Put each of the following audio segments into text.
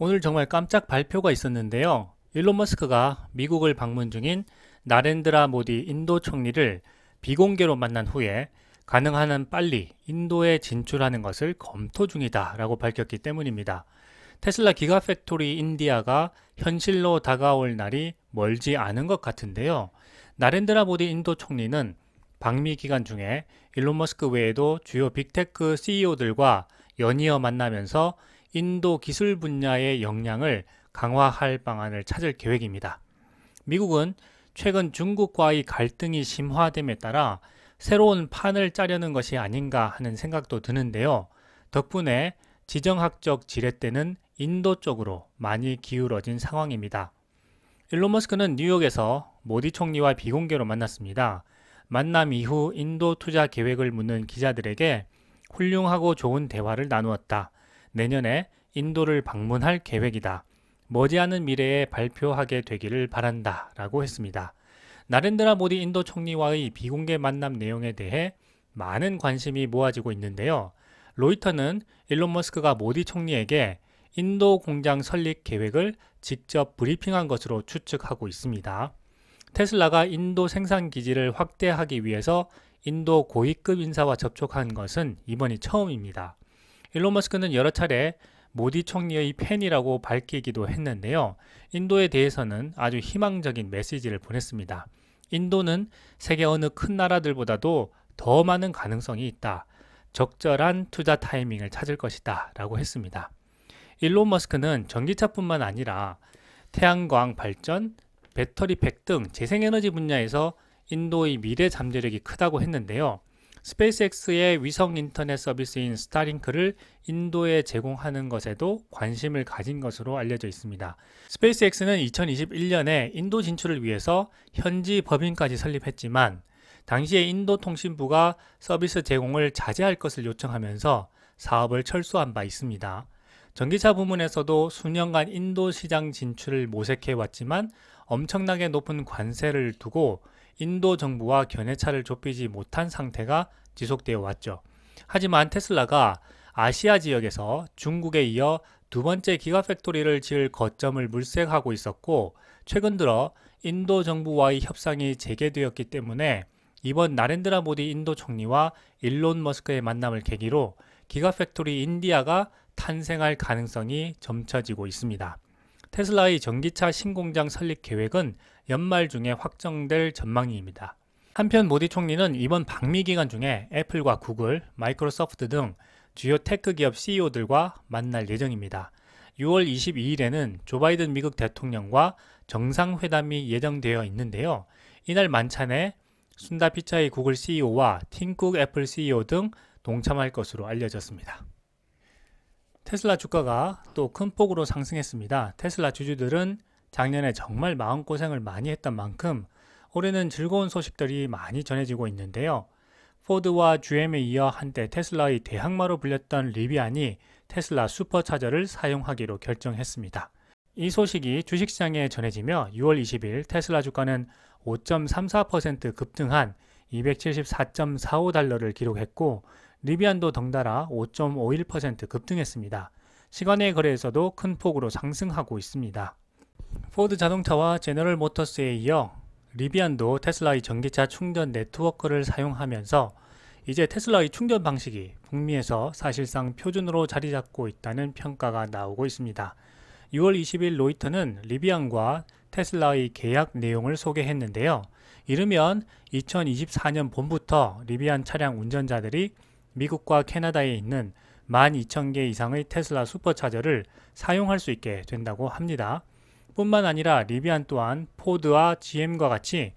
오늘 정말 깜짝 발표가 있었는데요. 일론 머스크가 미국을 방문 중인 나렌드라 모디 인도 총리를 비공개로 만난 후에 가능한 한 빨리 인도에 진출하는 것을 검토 중이다 라고 밝혔기 때문입니다. 테슬라 기가팩토리 인디아가 현실로 다가올 날이 멀지 않은 것 같은데요. 나렌드라 모디 인도 총리는 방미 기간 중에 일론 머스크 외에도 주요 빅테크 CEO들과 연이어 만나면서 인도 기술 분야의 역량을 강화할 방안을 찾을 계획입니다. 미국은 최근 중국과의 갈등이 심화됨에 따라 새로운 판을 짜려는 것이 아닌가 하는 생각도 드는데요. 덕분에 지정학적 지렛대는 인도 쪽으로 많이 기울어진 상황입니다. 일론 머스크는 뉴욕에서 모디 총리와 비공개로 만났습니다. 만남 이후 인도 투자 계획을 묻는 기자들에게 훌륭하고 좋은 대화를 나누었다. 내년에 인도를 방문할 계획이다. 머지않은 미래에 발표하게 되기를 바란다. 라고 했습니다. 나렌드라 모디 인도 총리와의 비공개 만남 내용에 대해 많은 관심이 모아지고 있는데요. 로이터는 일론 머스크가 모디 총리에게 인도 공장 설립 계획을 직접 브리핑한 것으로 추측하고 있습니다. 테슬라가 인도 생산 기지를 확대하기 위해서 인도 고위급 인사와 접촉한 것은 이번이 처음입니다. 일론 머스크는 여러 차례 모디 총리의 팬이라고 밝히기도 했는데요. 인도에 대해서는 아주 희망적인 메시지를 보냈습니다. 인도는 세계 어느 큰 나라들보다도 더 많은 가능성이 있다. 적절한 투자 타이밍을 찾을 것이다. 라고 했습니다. 일론 머스크는 전기차뿐만 아니라 태양광 발전, 배터리팩 등 재생에너지 분야에서 인도의 미래 잠재력이 크다고 했는데요. 스페이스X의 위성 인터넷 서비스인 스타링크를 인도에 제공하는 것에도 관심을 가진 것으로 알려져 있습니다. 스페이스X는 2021년에 인도 진출을 위해서 현지 법인까지 설립했지만 당시에 인도 통신부가 서비스 제공을 자제할 것을 요청하면서 사업을 철수한 바 있습니다. 전기차 부문에서도 수년간 인도 시장 진출을 모색해 왔지만 엄청나게 높은 관세를 두고 인도 정부와 견해차를 좁히지 못한 상태가 지속되어 왔죠. 하지만 테슬라가 아시아 지역에서 중국에 이어 두 번째 기가팩토리를 지을 거점을 물색하고 있었고 최근 들어 인도 정부와의 협상이 재개되었기 때문에 이번 나렌드라 모디 인도 총리와 일론 머스크의 만남을 계기로 기가팩토리 인디아가 탄생할 가능성이 점쳐지고 있습니다. 테슬라의 전기차 신공장 설립 계획은 연말 중에 확정될 전망입니다. 한편 모디 총리는 이번 방미 기간 중에 애플과 구글, 마이크로소프트 등 주요 테크 기업 CEO들과 만날 예정입니다. 6월 22일에는 조 바이든 미국 대통령과 정상회담이 예정되어 있는데요. 이날 만찬에 순다 피차이 구글 CEO와 팀쿡 애플 CEO 등 동참할 것으로 알려졌습니다. 테슬라 주가가 또 큰 폭으로 상승했습니다. 테슬라 주주들은 작년에 정말 마음고생을 많이 했던 만큼 올해는 즐거운 소식들이 많이 전해지고 있는데요. 포드와 GM에 이어 한때 테슬라의 대항마로 불렸던 리비안이 테슬라 슈퍼차저를 사용하기로 결정했습니다. 이 소식이 주식시장에 전해지며 6월 20일 테슬라 주가는 5.34% 급등한 274.45달러를 기록했고 리비안도 덩달아 5.51% 급등했습니다. 시간의 거래에서도 큰 폭으로 상승하고 있습니다. 포드 자동차와 제너럴 모터스에 이어 리비안도 테슬라의 전기차 충전 네트워크를 사용하면서 이제 테슬라의 충전 방식이 북미에서 사실상 표준으로 자리 잡고 있다는 평가가 나오고 있습니다. 6월 20일 로이터는 리비안과 테슬라의 계약 내용을 소개했는데요. 이르면 2024년 봄부터 리비안 차량 운전자들이 미국과 캐나다에 있는 12,000개 이상의 테슬라 슈퍼차저를 사용할 수 있게 된다고 합니다. 뿐만 아니라 리비안 또한 포드와 GM과 같이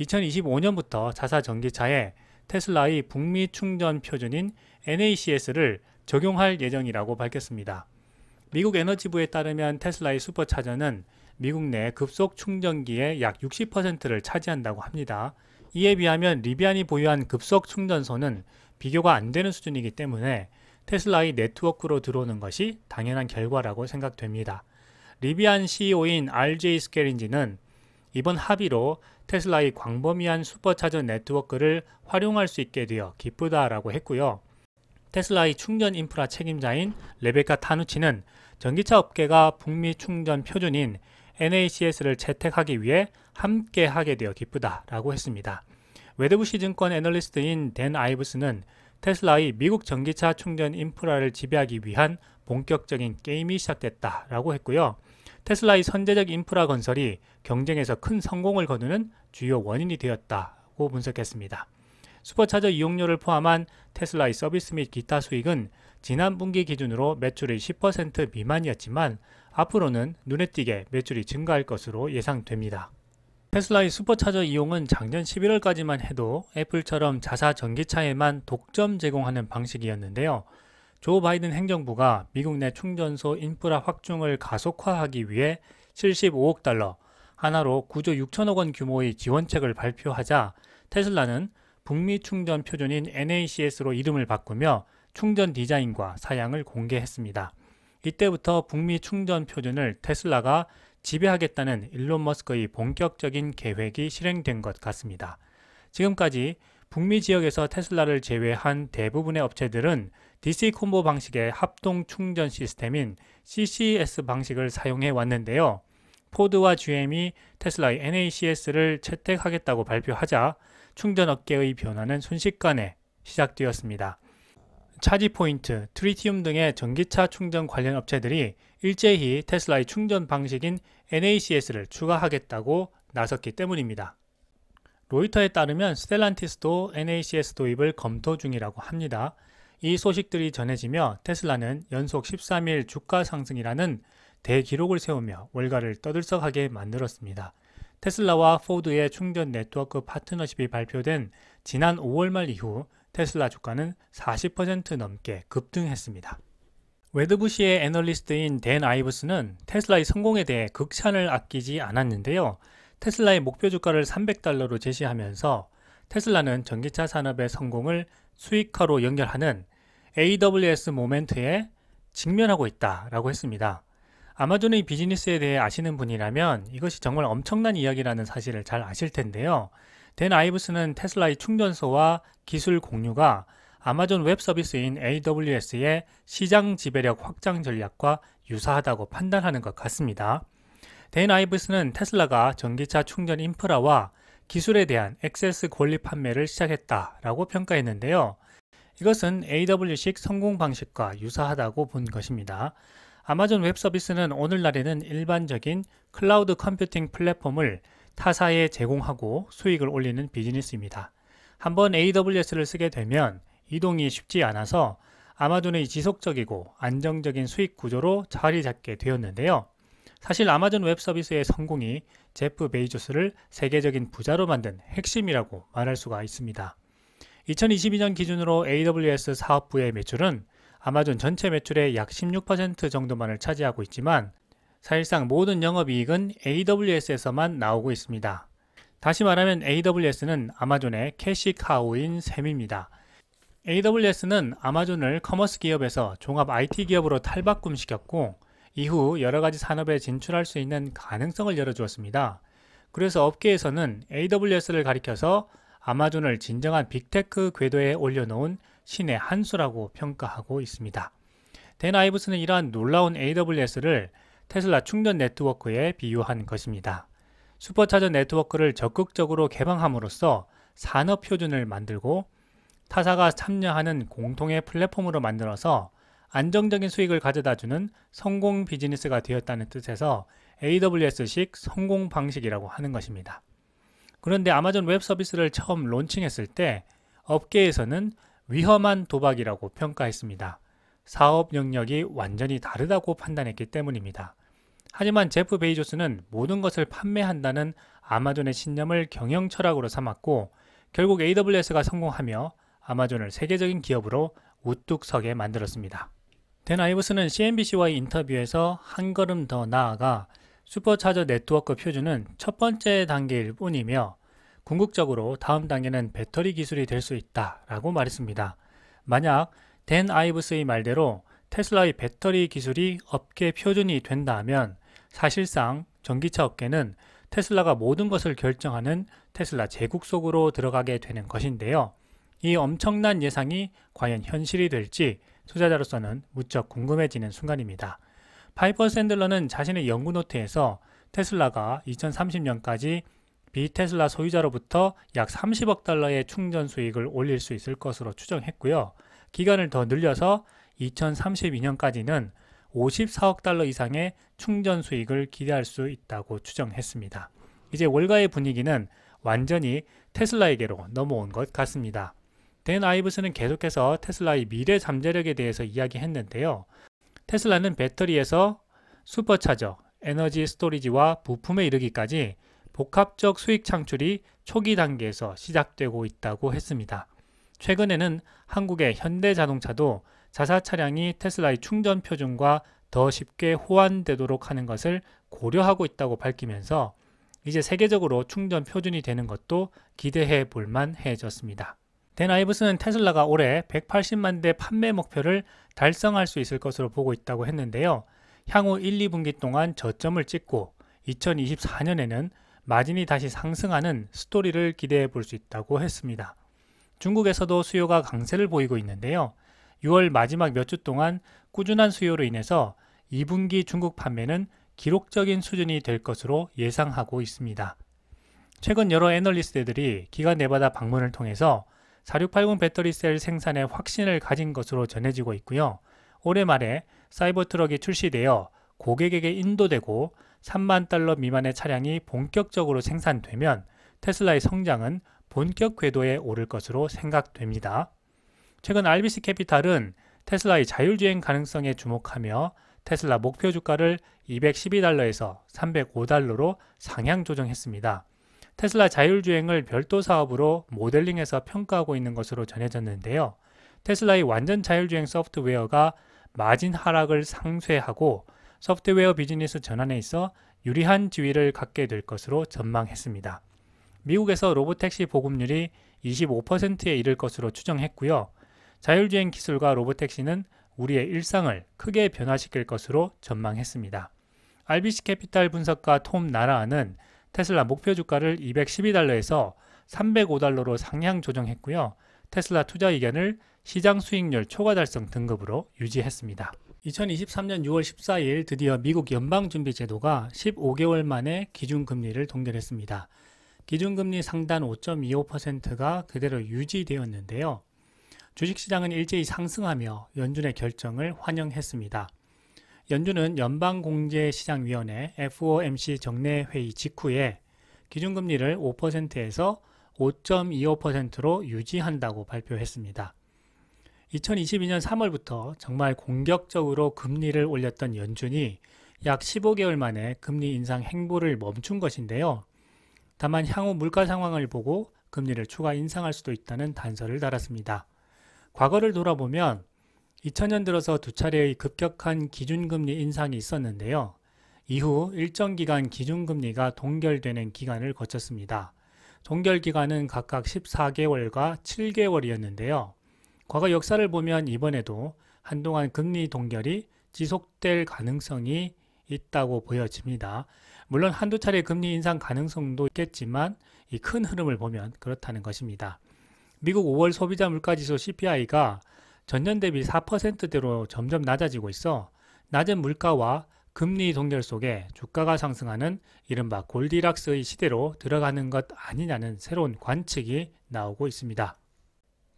2025년부터 자사 전기차에 테슬라의 북미 충전 표준인 NACS를 적용할 예정이라고 밝혔습니다. 미국 에너지부에 따르면 테슬라의 슈퍼차저는 미국 내 급속 충전기의 약 60%를 차지한다고 합니다. 이에 비하면 리비안이 보유한 급속 충전소는 비교가 안 되는 수준이기 때문에 테슬라의 네트워크로 들어오는 것이 당연한 결과라고 생각됩니다. 리비안 CEO인 RJ 스케린지는 이번 합의로 테슬라의 광범위한 슈퍼차저 네트워크를 활용할 수 있게 되어 기쁘다라고 했고요. 테슬라의 충전 인프라 책임자인 레베카 타누치는 전기차 업계가 북미 충전 표준인 NACS를 채택하기 위해 함께 하게 되어 기쁘다라고 했습니다. 외대부시 증권 애널리스트인 댄 아이브스는 테슬라의 미국 전기차 충전 인프라를 지배하기 위한 본격적인 게임이 시작됐다라고 했고요. 테슬라의 선제적 인프라 건설이 경쟁에서 큰 성공을 거두는 주요 원인이 되었다고 분석했습니다. 슈퍼차저 이용료를 포함한 테슬라의 서비스 및 기타 수익은 지난 분기 기준으로 매출이10% 미만이었지만 앞으로는 눈에 띄게 매출이 증가할 것으로 예상됩니다. 테슬라의 슈퍼차저 이용은 작년 11월까지만 해도 애플처럼 자사 전기차에만 독점 제공하는 방식이었는데요. 조 바이든 행정부가 미국 내 충전소 인프라 확충을 가속화하기 위해 75억 달러, 하나로 9조 6천억 원 규모의 지원책을 발표하자 테슬라는 북미 충전 표준인 NACS로 이름을 바꾸며 충전 디자인과 사양을 공개했습니다. 이때부터 북미 충전 표준을 테슬라가 지배하겠다는 일론 머스크의 본격적인 계획이 실행된 것 같습니다. 지금까지 북미 지역에서 테슬라를 제외한 대부분의 업체들은 DC 콤보 방식의 합동 충전 시스템인 CCS 방식을 사용해 왔는데요. 포드와 GM이 테슬라의 NACS를 채택하겠다고 발표하자 충전 업계의 변화는 순식간에 시작되었습니다. 차지 포인트, 트리티움 등의 전기차 충전 관련 업체들이 일제히 테슬라의 충전 방식인 NACS를 추가하겠다고 나섰기 때문입니다. 로이터에 따르면 스텔란티스도 NACS 도입을 검토 중이라고 합니다. 이 소식들이 전해지며 테슬라는 연속 13일 주가 상승이라는 대기록을 세우며 월가를 떠들썩하게 만들었습니다. 테슬라와 포드의 충전 네트워크 파트너십이 발표된 지난 5월 말 이후 테슬라 주가는 40% 넘게 급등했습니다. 웨드부시의 애널리스트인 댄 아이브스는 테슬라의 성공에 대해 극찬을 아끼지 않았는데요. 테슬라의 목표 주가를 300달러로 제시하면서 테슬라는 전기차 산업의 성공을 수익화로 연결하는 AWS 모멘트에 직면하고 있다라고 했습니다. 아마존의 비즈니스에 대해 아시는 분이라면 이것이 정말 엄청난 이야기라는 사실을 잘 아실 텐데요. 댄 아이브스는 테슬라의 충전소와 기술 공유가 아마존 웹 서비스인 AWS의 시장 지배력 확장 전략과 유사하다고 판단하는 것 같습니다. 데인 아이브스는 테슬라가 전기차 충전 인프라와 기술에 대한 액세스 권리 판매를 시작했다라고 평가했는데요. 이것은 AW식 s 성공 방식과 유사하다고 본 것입니다. 아마존 웹 서비스는 오늘날에는 일반적인 클라우드 컴퓨팅 플랫폼을 타사에 제공하고 수익을 올리는 비즈니스입니다. 한번 AWS를 쓰게 되면 이동이 쉽지 않아서 아마존의 지속적이고 안정적인 수익 구조로 자리 잡게 되었는데요. 사실 아마존 웹 서비스의 성공이 제프 베이조스를 세계적인 부자로 만든 핵심이라고 말할 수가 있습니다. 2022년 기준으로 AWS 사업부의 매출은 아마존 전체 매출의 약 16% 정도만을 차지하고 있지만 사실상 모든 영업이익은 AWS에서만 나오고 있습니다. 다시 말하면 AWS는 아마존의 캐시카우인 셈입니다. AWS는 아마존을 커머스 기업에서 종합 IT 기업으로 탈바꿈시켰고 이후 여러가지 산업에 진출할 수 있는 가능성을 열어주었습니다. 그래서 업계에서는 AWS를 가리켜서 아마존을 진정한 빅테크 궤도에 올려놓은 신의 한수라고 평가하고 있습니다. 댄 아이브스는 이러한 놀라운 AWS를 테슬라 충전 네트워크에 비유한 것입니다. 슈퍼차저 네트워크를 적극적으로 개방함으로써 산업 표준을 만들고 타사가 참여하는 공통의 플랫폼으로 만들어서 안정적인 수익을 가져다주는 성공 비즈니스가 되었다는 뜻에서 AWS식 성공 방식이라고 하는 것입니다. 그런데 아마존 웹 서비스를 처음 론칭했을 때 업계에서는 위험한 도박이라고 평가했습니다. 사업 영역이 완전히 다르다고 판단했기 때문입니다. 하지만 제프 베이조스는 모든 것을 판매한다는 아마존의 신념을 경영 철학으로 삼았고 결국 AWS가 성공하며 아마존을 세계적인 기업으로 우뚝 서게 만들었습니다. 댄 아이브스는 CNBC와의 인터뷰에서 한 걸음 더 나아가 슈퍼차저 네트워크 표준은 첫 번째 단계일 뿐이며 궁극적으로 다음 단계는 배터리 기술이 될 수 있다 라고 말했습니다. 만약 댄 아이브스의 말대로 테슬라의 배터리 기술이 업계 표준이 된다면 사실상 전기차 업계는 테슬라가 모든 것을 결정하는 테슬라 제국 속으로 들어가게 되는 것인데요. 이 엄청난 예상이 과연 현실이 될지 투자자로서는 무척 궁금해지는 순간입니다. 파이퍼 샌들러는 자신의 연구노트에서 테슬라가 2030년까지 비테슬라 소유자로부터 약 30억 달러의 충전 수익을 올릴 수 있을 것으로 추정했고요. 기간을 더 늘려서 2032년까지는 54억 달러 이상의 충전 수익을 기대할 수 있다고 추정했습니다. 이제 월가의 분위기는 완전히 테슬라에게로 넘어온 것 같습니다. 댄 아이브스는 계속해서 테슬라의 미래 잠재력에 대해서 이야기했는데요. 테슬라는 배터리에서 슈퍼차저, 에너지 스토리지와 부품에 이르기까지 복합적 수익 창출이 초기 단계에서 시작되고 있다고 했습니다. 최근에는 한국의 현대자동차도 자사 차량이 테슬라의 충전 표준과 더 쉽게 호환되도록 하는 것을 고려하고 있다고 밝히면서 이제 세계적으로 충전 표준이 되는 것도 기대해 볼만해졌습니다. 댄아이브스는 테슬라가 올해 180만 대 판매 목표를 달성할 수 있을 것으로 보고 있다고 했는데요. 향후 1, 2분기 동안 저점을 찍고 2024년에는 마진이 다시 상승하는 스토리를 기대해 볼 수 있다고 했습니다. 중국에서도 수요가 강세를 보이고 있는데요. 6월 마지막 몇 주 동안 꾸준한 수요로 인해서 2분기 중국 판매는 기록적인 수준이 될 것으로 예상하고 있습니다. 최근 여러 애널리스트들이 기관 내바다 방문을 통해서 4680 배터리 셀 생산에 확신을 가진 것으로 전해지고 있고요. 올해 말에 사이버 트럭이 출시되어 고객에게 인도되고 3만 달러 미만의 차량이 본격적으로 생산되면 테슬라의 성장은 본격 궤도에 오를 것으로 생각됩니다. 최근 RBC 캐피탈은 테슬라의 자율주행 가능성에 주목하며 테슬라 목표 주가를 212달러에서 305달러로 상향 조정했습니다. 테슬라 자율주행을 별도 사업으로 모델링해서 평가하고 있는 것으로 전해졌는데요. 테슬라의 완전 자율주행 소프트웨어가 마진 하락을 상쇄하고 소프트웨어 비즈니스 전환에 있어 유리한 지위를 갖게 될 것으로 전망했습니다. 미국에서 로봇택시 보급률이 25%에 이를 것으로 추정했고요. 자율주행 기술과 로봇택시는 우리의 일상을 크게 변화시킬 것으로 전망했습니다. RBC 캐피탈 분석가 톰 나라아는 테슬라 목표 주가를 212달러에서 305달러로 상향 조정했고요. 테슬라 투자 의견을 시장 수익률 초과 달성 등급으로 유지했습니다. 2023년 6월 14일 드디어 미국 연방준비제도가 15개월 만에 기준금리를 동결했습니다. 기준금리 상단 5.25%가 그대로 유지되었는데요. 주식시장은 일제히 상승하며 연준의 결정을 환영했습니다. 연준은 연방공제시장위원회 FOMC 정례회의 직후에 기준금리를 5%에서 5.25%로 유지한다고 발표했습니다. 2022년 3월부터 정말 공격적으로 금리를 올렸던 연준이 약 15개월 만에 금리 인상 행보를 멈춘 것인데요. 다만 향후 물가 상황을 보고 금리를 추가 인상할 수도 있다는 단서를 달았습니다. 과거를 돌아보면 2000년 들어서 두 차례의 급격한 기준금리 인상이 있었는데요. 이후 일정 기간 기준금리가 동결되는 기간을 거쳤습니다. 동결 기간은 각각 14개월과 7개월이었는데요. 과거 역사를 보면 이번에도 한동안 금리 동결이 지속될 가능성이 있다고 보여집니다. 물론 한두 차례 금리 인상 가능성도 있겠지만 이 큰 흐름을 보면 그렇다는 것입니다. 미국 5월 소비자 물가지수 CPI가 전년 대비 4%대로 점점 낮아지고 있어 낮은 물가와 금리 동결 속에 주가가 상승하는 이른바 골디락스의 시대로 들어가는 것 아니냐는 새로운 관측이 나오고 있습니다.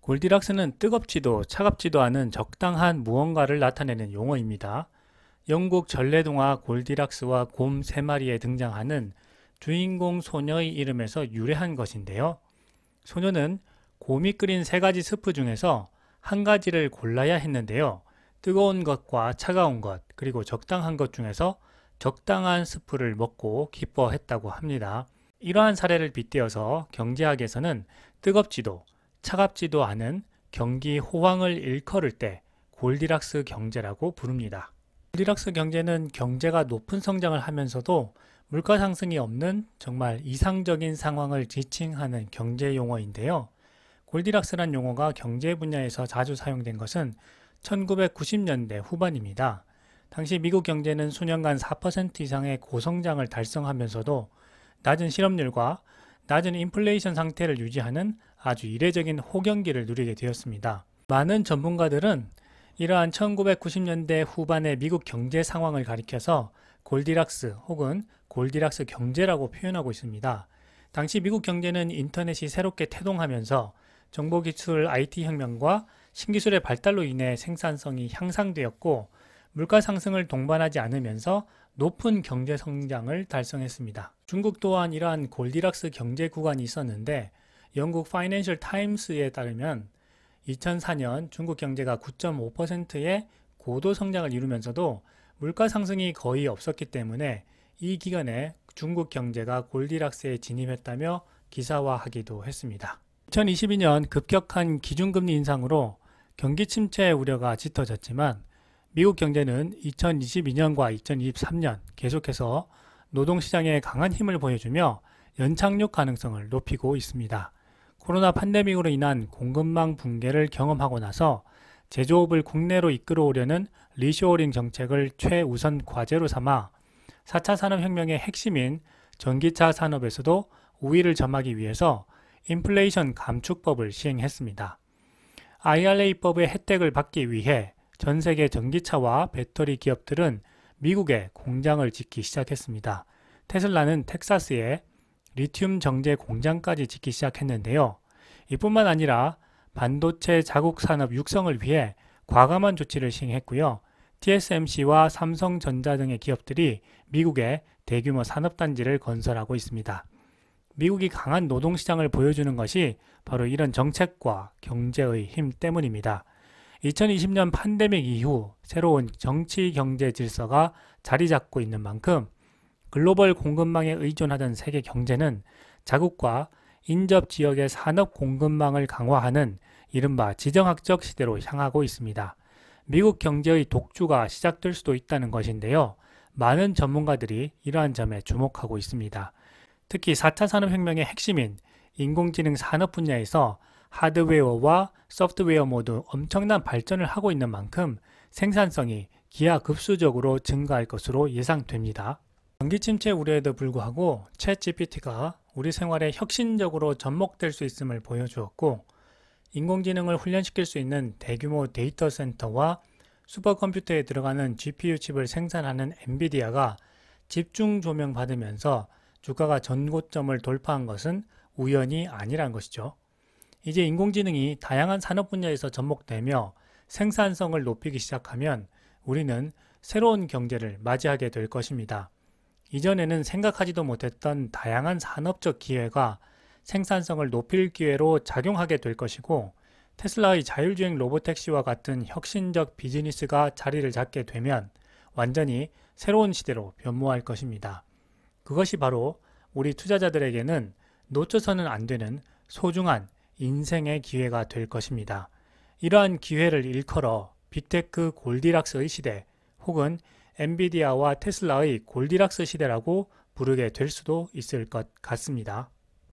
골디락스는 뜨겁지도 차갑지도 않은 적당한 무언가를 나타내는 용어입니다. 영국 전래동화 골디락스와 곰 3마리에 등장하는 주인공 소녀의 이름에서 유래한 것인데요. 소녀는 곰이 끓인 세 가지 스프 중에서 한 가지를 골라야 했는데요. 뜨거운 것과 차가운 것, 그리고 적당한 것 중에서 적당한 스프를 먹고 기뻐했다고 합니다. 이러한 사례를 빗대어서 경제학에서는 뜨겁지도 차갑지도 않은 경기 호황을 일컬을 때 골디락스 경제라고 부릅니다. 골디락스 경제는 경제가 높은 성장을 하면서도 물가 상승이 없는 정말 이상적인 상황을 지칭하는 경제 용어인데요. 골디락스란 용어가 경제 분야에서 자주 사용된 것은 1990년대 후반입니다. 당시 미국 경제는 수년간 4% 이상의 고성장을 달성하면서도 낮은 실업률과 낮은 인플레이션 상태를 유지하는 아주 이례적인 호경기를 누리게 되었습니다. 많은 전문가들은 이러한 1990년대 후반의 미국 경제 상황을 가리켜서 골디락스 혹은 골디락스 경제라고 표현하고 있습니다. 당시 미국 경제는 인터넷이 새롭게 태동하면서 정보기술 IT 혁명과 신기술의 발달로 인해 생산성이 향상되었고 물가 상승을 동반하지 않으면서 높은 경제 성장을 달성했습니다. 중국 또한 이러한 골디락스 경제 구간이 있었는데 영국 파이낸셜 타임스에 따르면 2004년 중국 경제가 9.5%의 고도 성장을 이루면서도 물가 상승이 거의 없었기 때문에 이 기간에 중국 경제가 골디락스에 진입했다며 기사화하기도 했습니다. 2022년 급격한 기준금리 인상으로 경기 침체 의 우려가 짙어졌지만 미국 경제는 2022년과 2023년 계속해서 노동시장에 강한 힘을 보여주며 연착륙 가능성을 높이고 있습니다. 코로나 팬데믹으로 인한 공급망 붕괴를 경험하고 나서 제조업을 국내로 이끌어오려는 리쇼어링 정책을 최우선 과제로 삼아 4차 산업혁명의 핵심인 전기차 산업에서도 우위를 점하기 위해서 인플레이션 감축법을 시행했습니다. IRA법의 혜택을 받기 위해 전 세계 전기차와 배터리 기업들은 미국에 공장을 짓기 시작했습니다. 테슬라는 텍사스에 리튬 정제 공장까지 짓기 시작했는데요. 이뿐만 아니라 반도체 자국 산업 육성을 위해 과감한 조치를 시행했고요. TSMC와 삼성전자 등의 기업들이 미국에 대규모 산업단지를 건설하고 있습니다. 미국이 강한 노동시장을 보여주는 것이 바로 이런 정책과 경제의 힘 때문입니다. 2020년 판데믹 이후 새로운 정치 경제 질서가 자리 잡고 있는 만큼 글로벌 공급망에 의존하던 세계 경제는 자국과 인접 지역의 산업 공급망을 강화하는 이른바 지정학적 시대로 향하고 있습니다. 미국 경제의 독주가 시작될 수도 있다는 것인데요. 많은 전문가들이 이러한 점에 주목하고 있습니다. 특히 4차 산업혁명의 핵심인 인공지능 산업 분야에서 하드웨어와 소프트웨어 모두 엄청난 발전을 하고 있는 만큼 생산성이 기하급수적으로 증가할 것으로 예상됩니다. 경기 침체 우려에도 불구하고 챗 GPT가 우리 생활에 혁신적으로 접목될 수 있음을 보여주었고 인공지능을 훈련시킬 수 있는 대규모 데이터 센터와 슈퍼컴퓨터에 들어가는 GPU 칩을 생산하는 엔비디아가 집중 조명받으면서 주가가 전고점을 돌파한 것은 우연이 아니란 것이죠. 이제 인공지능이 다양한 산업 분야에서 접목되며 생산성을 높이기 시작하면 우리는 새로운 경제를 맞이하게 될 것입니다. 이전에는 생각하지도 못했던 다양한 산업적 기회가 생산성을 높일 기회로 작용하게 될 것이고 테슬라의 자율주행 로보택시와 같은 혁신적 비즈니스가 자리를 잡게 되면 완전히 새로운 시대로 변모할 것입니다. 그것이 바로 우리 투자자들에게는 놓쳐서는 안 되는 소중한 인생의 기회가 될 것입니다. 이러한 기회를 일컬어 빅테크 골디락스의 시대 혹은 엔비디아와 테슬라의 골디락스 시대라고 부르게 될 수도 있을 것 같습니다.